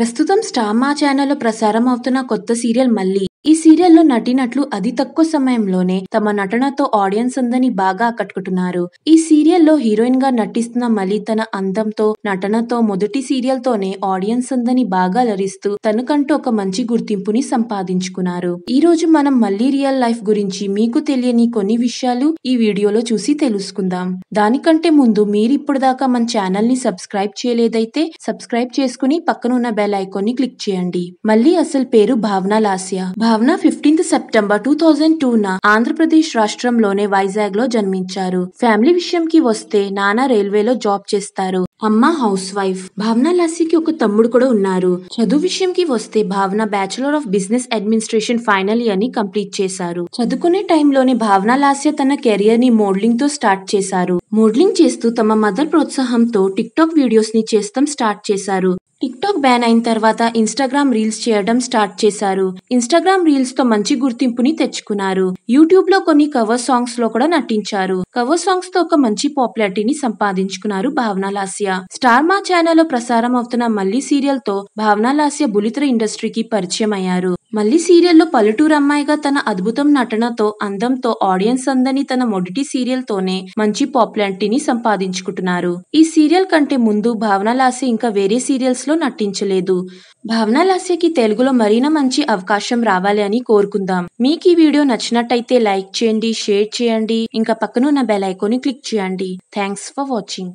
ప్రస్తుతం స్టామా ఛానల్లో ప్రసారం అవుతున్న కొత్త సీరియల్ మళ్ళీ ఈ సీరియల్లో నటినట్లు అతి తక్కువ సమయంలోనే తమ నటనతో ఆడియన్స్ అందరినీ బాగా ఆకట్టుకుంటున్నారు ఈ సీరియల్లో హీరోయిన్ గా నటిస్తున్న మలి తన అందంతో నటనతో మొదటి సీరియల్ తోనే ఆడియన్స్ అందరినీ బాగా అలరిస్తూ తనకంటూ ఒక మంచి గుర్తింపుని సంపాదించుకున్నారు ఈ రోజు మనం మళ్లీ రియల్ లైఫ్ గురించి మీకు తెలియని కొన్ని విషయాలు ఈ వీడియోలో చూసి తెలుసుకుందాం దానికంటే ముందు మీరు ఇప్పుడు దాకా మన ఛానల్ ని సబ్స్క్రైబ్ చేయలేదైతే సబ్స్క్రైబ్ చేసుకుని పక్కనున్న బెల్ ఐకాన్ ని క్లిక్ చేయండి మళ్ళీ అసలు పేరు భావన లాస్య భావన ఫిఫ్టీన్త్ సెప్టెంబర్ టూ థౌజండ్ న ఆంధ్రప్రదేశ్ రాష్ట్రంలోనే వైజాగ్ లో జన్మించారు ఫ్యామిలీ విషయంకి వస్తే నాన్న రైల్వేలో జాబ్ చేస్తారు అమ్మ హౌస్ వైఫ్ భావన లాసికి ఒక తమ్ముడు కూడా ఉన్నారు చదువు విషయంకి వస్తే Bhavana bachelor of business administration final year ని కంప్లీట్ చేశారు చదువుకునే టైంలోనే భావన లాస్య తన కెరియర్ ని మోడలింగ్ తో స్టార్ట్ చేశారు మోడలింగ్ చేస్తూ తమ మదర్ ప్రోత్సాహంతో టిక్ టాక్ వీడియోస్ ని చేస్తాం స్టార్ట్ చేశారు టిక్టాక్ బ్యాన్ అయిన తర్వాత ఇన్స్టాగ్రామ్ రీల్స్ చేయడం స్టార్ట్ చేశారు ఇన్స్టాగ్రామ్ రీల్స్ తో మంచి గుర్తింపుని తెచ్చుకున్నారు యూట్యూబ్ లో కొన్ని కవర్ సాంగ్స్ లో కూడా నటించారు కవర్ సాంగ్స్ తో ఒక మంచి పాపులారిటీని సంపాదించుకున్నారు భావన స్టార్ మా ఛానల్ లో ప్రసారం అవుతున్న మళ్లీ సీరియల్ తో భావన లాస్య బులితెర ఇండస్ట్రీకి పరిచయం అయ్యారు మళ్ళీ సీరియల్లో పల్లెటూరు అమ్మాయిగా తన అద్భుతం నటనతో అందంతో ఆడియన్స్ అందని తన మొదటి సీరియల్ తోనే మంచి పాపులారిటీని సంపాదించుకుంటున్నారు ఈ సీరియల్ కంటే ముందు భావన లాసే ఇంకా వేరే సీరియల్స్ లో నటించలేదు భావన లాసేకి తెలుగులో మరీనా మంచి అవకాశం రావాలి అని కోరుకుందాం మీకు ఈ వీడియో నచ్చినట్టయితే లైక్ చేయండి షేర్ చేయండి ఇంకా ఉన్న బెల్ ఐకోన్ క్లిక్ చేయండి థ్యాంక్స్ ఫర్ వాచింగ్